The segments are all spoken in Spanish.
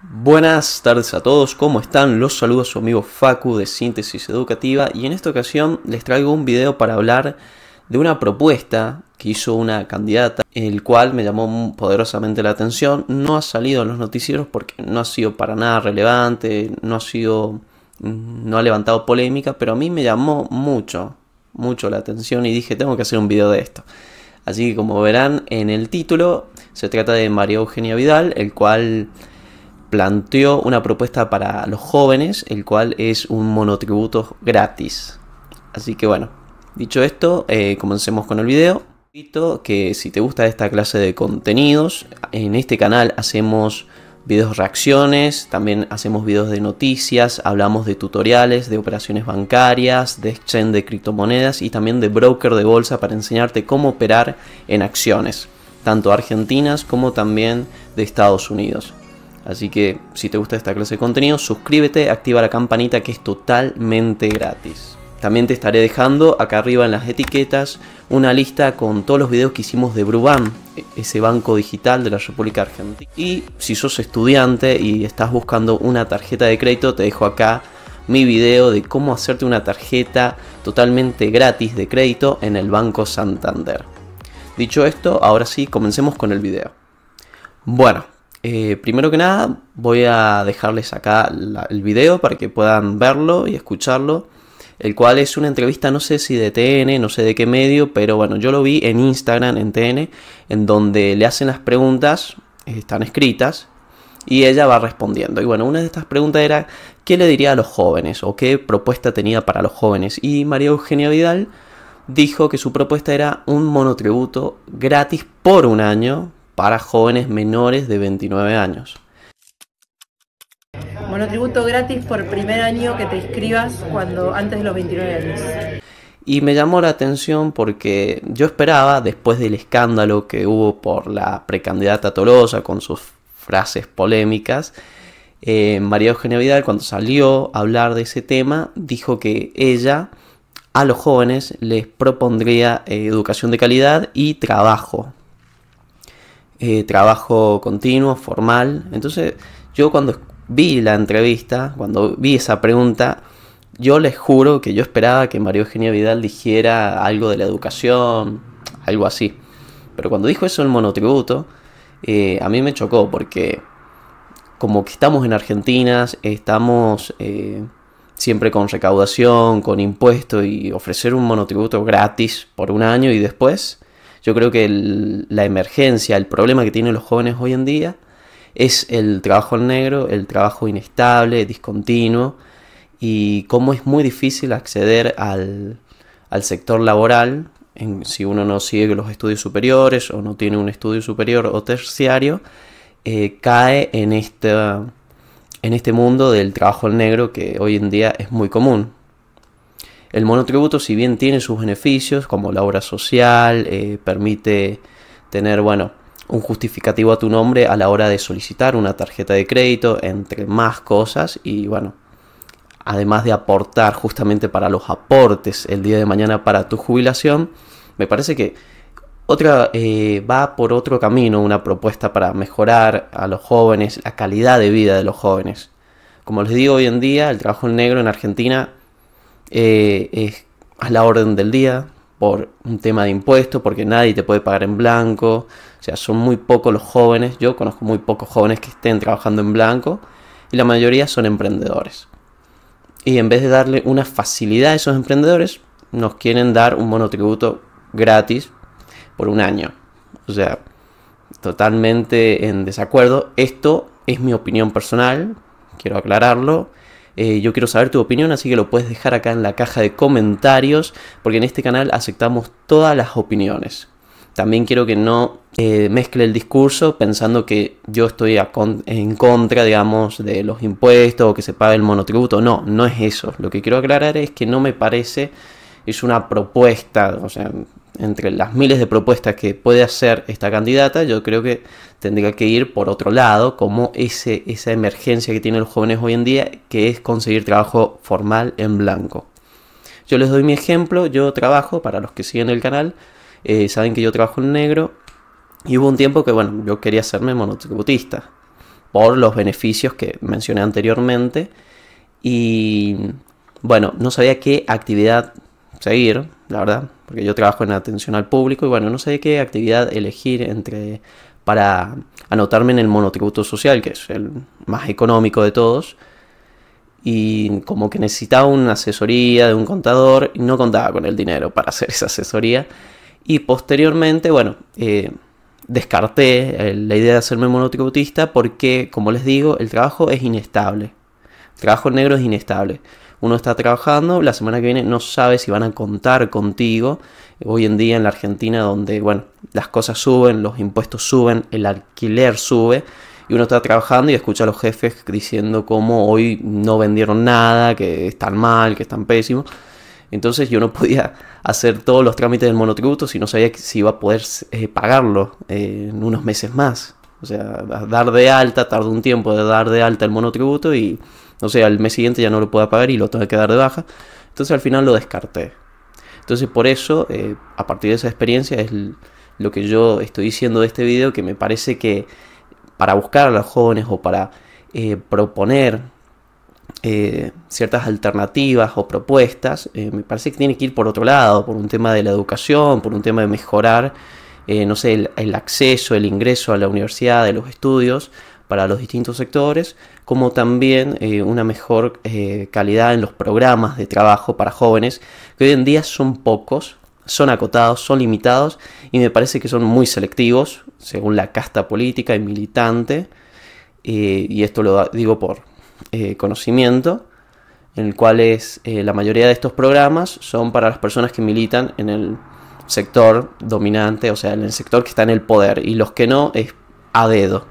Buenas tardes a todos, ¿cómo están? Los saludos, a su amigo Facu de Síntesis Educativa y en esta ocasión les traigo un video para hablar de una propuesta que hizo una candidata, el cual me llamó poderosamente la atención, no ha salido en los noticieros porque no ha sido para nada relevante, no ha sido no ha levantado polémica, pero a mí me llamó mucho, mucho la atención y dije, tengo que hacer un video de esto. Así que como verán en el título, se trata de María Eugenia Vidal, el cual planteó una propuesta para los jóvenes, el cual es un monotributo gratis. Así que bueno, dicho esto, eh, comencemos con el video. Que si te gusta esta clase de contenidos, en este canal hacemos videos reacciones, también hacemos videos de noticias, hablamos de tutoriales, de operaciones bancarias, de exchange de criptomonedas y también de broker de bolsa para enseñarte cómo operar en acciones, tanto argentinas como también de Estados Unidos. Así que si te gusta esta clase de contenido, suscríbete, activa la campanita que es totalmente gratis. También te estaré dejando acá arriba en las etiquetas una lista con todos los videos que hicimos de Bruban, e-, ese banco digital de la República Argentina. Y si sos estudiante y estás buscando una tarjeta de crédito, te dejo acá mi video de cómo hacerte una tarjeta totalmente gratis de crédito en el Banco Santander. Dicho esto, ahora sí, comencemos con el video. Bueno, eh, primero que nada, voy a dejarles acá el video para que puedan verlo y escucharlo, el cual es una entrevista, no sé si de TN, no sé de qué medio, pero bueno, yo lo vi en Instagram, en TN, en donde le hacen las preguntas, eh, están escritas, y ella va respondiendo. Y bueno, una de estas preguntas era, ¿qué le diría a los jóvenes o qué propuesta tenía para los jóvenes? Y María Eugenia Vidal dijo que su propuesta era un monotributo gratis por un año para jóvenes menores de 29 años. tributo gratis por primer año que te inscribas cuando antes de los 29 años. Y me llamó la atención porque yo esperaba, después del escándalo que hubo por la precandidata Tolosa con sus frases polémicas, eh, María Eugenia Vidal cuando salió a hablar de ese tema dijo que ella a los jóvenes les propondría eh, educación de calidad y trabajo eh, trabajo continuo, formal. Entonces yo cuando vi la entrevista, cuando vi esa pregunta, yo les juro que yo esperaba que María Eugenia Vidal dijera algo de la educación, algo así. Pero cuando dijo eso el monotributo, eh, a mí me chocó porque como que estamos en Argentina, estamos eh, siempre con recaudación, con impuestos y ofrecer un monotributo gratis por un año y después yo creo que la emergencia, el problema que tienen los jóvenes hoy en día es el trabajo al negro, el trabajo inestable, discontinuo y cómo es muy difícil acceder al, sector laboral si uno no sigue los estudios superiores o no tiene un estudio superior o terciario, eh, cae en, esta, en este mundo del trabajo al negro que hoy en día es muy común. El monotributo, si bien tiene sus beneficios, como la obra social, eh, permite tener, bueno, un justificativo a tu nombre a la hora de solicitar una tarjeta de crédito, entre más cosas, y bueno, además de aportar justamente para los aportes el día de mañana para tu jubilación, me parece que otra eh, va por otro camino, una propuesta para mejorar a los jóvenes, la calidad de vida de los jóvenes. Como les digo, hoy en día el trabajo en negro en Argentina eh, es a la orden del día por un tema de impuestos, porque nadie te puede pagar en blanco. O sea, son muy pocos los jóvenes. Yo conozco muy pocos jóvenes que estén trabajando en blanco y la mayoría son emprendedores. Y en vez de darle una facilidad a esos emprendedores, nos quieren dar un monotributo gratis por un año. O sea, totalmente en desacuerdo. Esto es mi opinión personal, quiero aclararlo. Eh, yo quiero saber tu opinión, así que lo puedes dejar acá en la caja de comentarios, porque en este canal aceptamos todas las opiniones. También quiero que no eh, mezcle el discurso pensando que yo estoy en contra, digamos, de los impuestos o que se pague el monotributo. No, no es eso. Lo que quiero aclarar es que no me parece, es una propuesta, o sea, entre las miles de propuestas que puede hacer esta candidata, yo creo que tendría que ir por otro lado, como ese, esa emergencia que tienen los jóvenes hoy en día, que es conseguir trabajo formal en blanco. Yo les doy mi ejemplo, yo trabajo, para los que siguen el canal, eh, saben que yo trabajo en negro, y hubo un tiempo que, bueno, yo quería hacerme monotributista, por los beneficios que mencioné anteriormente, y bueno, no sabía qué actividad seguir, la verdad, porque yo trabajo en atención al público y bueno, no sé qué actividad elegir entre para anotarme en el monotributo social, que es el más económico de todos. Y como que necesitaba una asesoría de un contador y no contaba con el dinero para hacer esa asesoría. Y posteriormente, bueno, eh, descarté la idea de hacerme monotributista porque, como les digo, el trabajo es inestable. El trabajo negro es inestable uno está trabajando, la semana que viene no sabe si van a contar contigo. Hoy en día en la Argentina donde, bueno, las cosas suben, los impuestos suben, el alquiler sube, y uno está trabajando y escucha a los jefes diciendo cómo hoy no vendieron nada, que están mal, que están pésimos. Entonces yo no podía hacer todos los trámites del monotributo si no sabía si iba a poder eh, pagarlo eh, en unos meses más. O sea, dar de alta, tardó un tiempo de dar de alta el monotributo y no sé, al mes siguiente ya no lo puedo pagar y lo tengo que dar de baja. Entonces al final lo descarté. Entonces por eso, eh, a partir de esa experiencia, es lo que yo estoy diciendo de este video, que me parece que para buscar a los jóvenes o para eh, proponer eh, ciertas alternativas o propuestas, me parece que tiene que ir por otro lado, por un tema de la educación, por un tema de mejorar, no sé, el, el acceso, el ingreso a la universidad, de los estudios para los distintos sectores, como también eh, una mejor eh, calidad en los programas de trabajo para jóvenes, que hoy en día son pocos, son acotados, son limitados y me parece que son muy selectivos según la casta política y militante, eh, y esto lo digo por conocimiento, en el cual es, la mayoría de estos programas son para las personas que militan en el sector dominante, o sea, en el sector que está en el poder, y los que no es a dedo.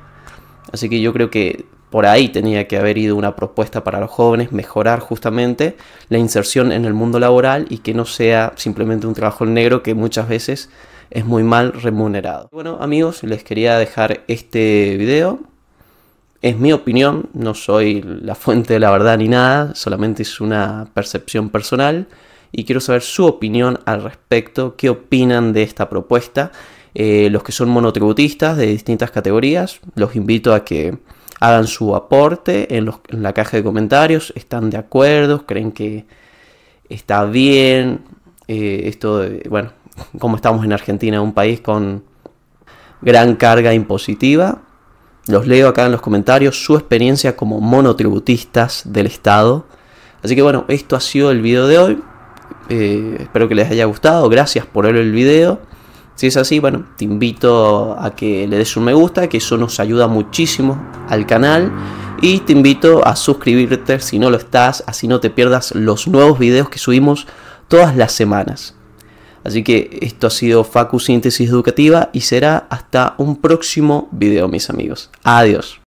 Así que yo creo que por ahí tenía que haber ido una propuesta para los jóvenes, mejorar justamente la inserción en el mundo laboral y que no sea simplemente un trabajo negro que muchas veces es muy mal remunerado. Bueno amigos, les quería dejar este video. Es mi opinión, no soy la fuente de la verdad ni nada, solamente es una percepción personal y quiero saber su opinión al respecto, qué opinan de esta propuesta. Eh, los que son monotributistas de distintas categorías, los invito a que hagan su aporte en, la caja de comentarios, están de acuerdo, creen que está bien eh, esto bueno, como estamos en Argentina, un país con gran carga impositiva. Los leo acá en los comentarios su experiencia como monotributistas del Estado. Así que bueno, esto ha sido el video de hoy. Eh, espero que les haya gustado. Gracias por ver el video. Si es así, bueno, te invito a que le des un me gusta, que eso nos ayuda muchísimo al canal. Y te invito a suscribirte si no lo estás, así no te pierdas los nuevos videos que subimos todas las semanas. Así que esto ha sido Facu Síntesis Educativa y será hasta un próximo video, mis amigos. Adiós.